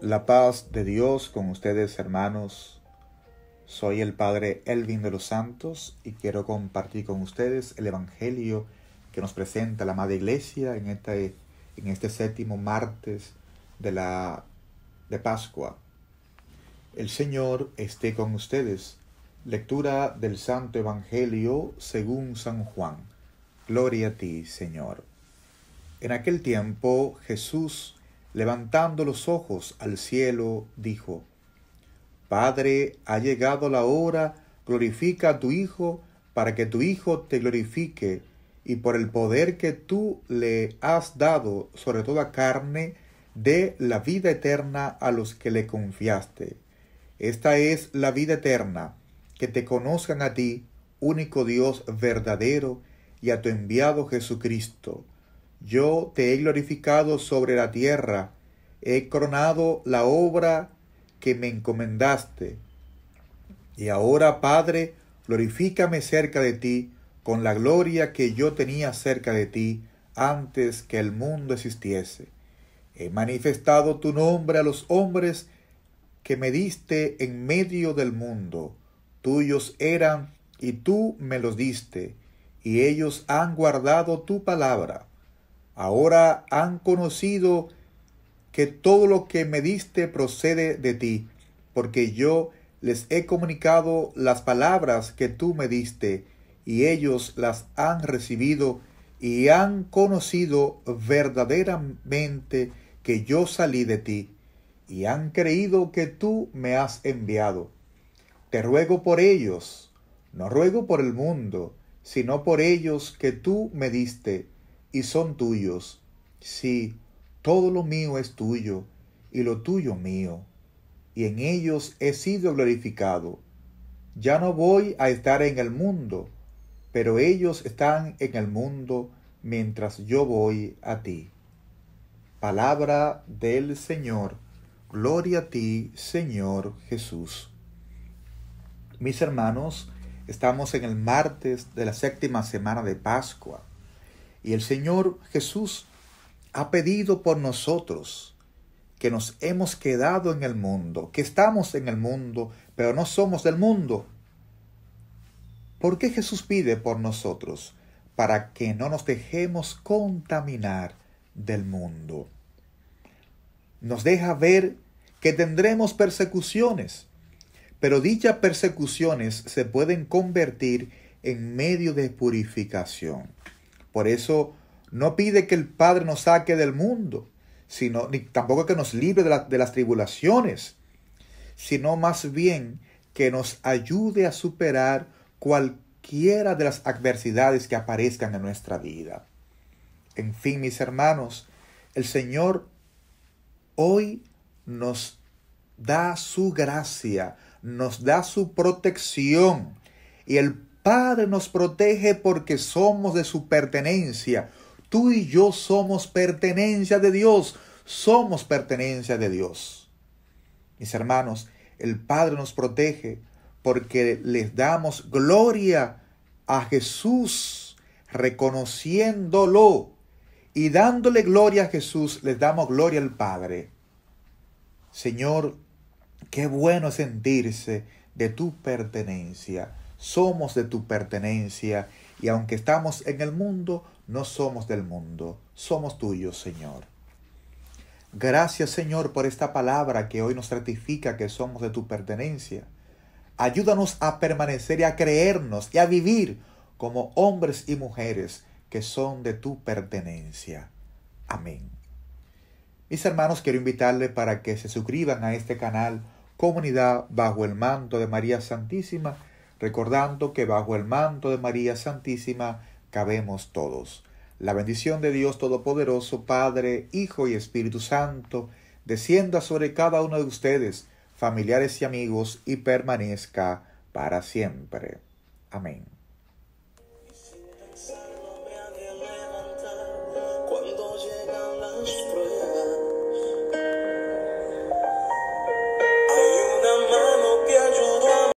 La paz de Dios con ustedes hermanos. Soy el Padre Elvin de los Santos y quiero compartir con ustedes el Evangelio que nos presenta la Madre Iglesia en este, en este séptimo martes de, la, de Pascua. El Señor esté con ustedes. Lectura del Santo Evangelio según San Juan. Gloria a ti, Señor. En aquel tiempo Jesús Levantando los ojos al cielo, dijo, Padre, ha llegado la hora, glorifica a tu Hijo, para que tu Hijo te glorifique, y por el poder que tú le has dado sobre toda carne, dé la vida eterna a los que le confiaste. Esta es la vida eterna, que te conozcan a ti, único Dios verdadero, y a tu enviado Jesucristo yo te he glorificado sobre la tierra, he coronado la obra que me encomendaste. Y ahora, Padre, glorifícame cerca de ti con la gloria que yo tenía cerca de ti antes que el mundo existiese. He manifestado tu nombre a los hombres que me diste en medio del mundo. Tuyos eran y tú me los diste, y ellos han guardado tu palabra ahora han conocido que todo lo que me diste procede de ti, porque yo les he comunicado las palabras que tú me diste, y ellos las han recibido y han conocido verdaderamente que yo salí de ti, y han creído que tú me has enviado. Te ruego por ellos, no ruego por el mundo, sino por ellos que tú me diste, y son tuyos. Sí, todo lo mío es tuyo, y lo tuyo mío, y en ellos he sido glorificado. Ya no voy a estar en el mundo, pero ellos están en el mundo mientras yo voy a ti. Palabra del Señor. Gloria a ti, Señor Jesús. Mis hermanos, estamos en el martes de la séptima semana de Pascua. Y el Señor Jesús ha pedido por nosotros que nos hemos quedado en el mundo, que estamos en el mundo, pero no somos del mundo. ¿Por qué Jesús pide por nosotros? Para que no nos dejemos contaminar del mundo. Nos deja ver que tendremos persecuciones, pero dichas persecuciones se pueden convertir en medio de purificación. Por eso no pide que el Padre nos saque del mundo, sino ni tampoco que nos libre de, de las tribulaciones, sino más bien que nos ayude a superar cualquiera de las adversidades que aparezcan en nuestra vida. En fin, mis hermanos, el Señor hoy nos da su gracia, nos da su protección y el Padre nos protege porque somos de su pertenencia. Tú y yo somos pertenencia de Dios. Somos pertenencia de Dios. Mis hermanos, el Padre nos protege porque les damos gloria a Jesús, reconociéndolo. Y dándole gloria a Jesús, les damos gloria al Padre. Señor, qué bueno sentirse de tu pertenencia somos de tu pertenencia y aunque estamos en el mundo, no somos del mundo, somos tuyos, Señor. Gracias, Señor, por esta palabra que hoy nos ratifica que somos de tu pertenencia. Ayúdanos a permanecer y a creernos y a vivir como hombres y mujeres que son de tu pertenencia. Amén. Mis hermanos, quiero invitarles para que se suscriban a este canal Comunidad bajo el manto de María Santísima recordando que bajo el manto de María Santísima cabemos todos. La bendición de Dios Todopoderoso, Padre, Hijo y Espíritu Santo, descienda sobre cada uno de ustedes, familiares y amigos, y permanezca para siempre. Amén.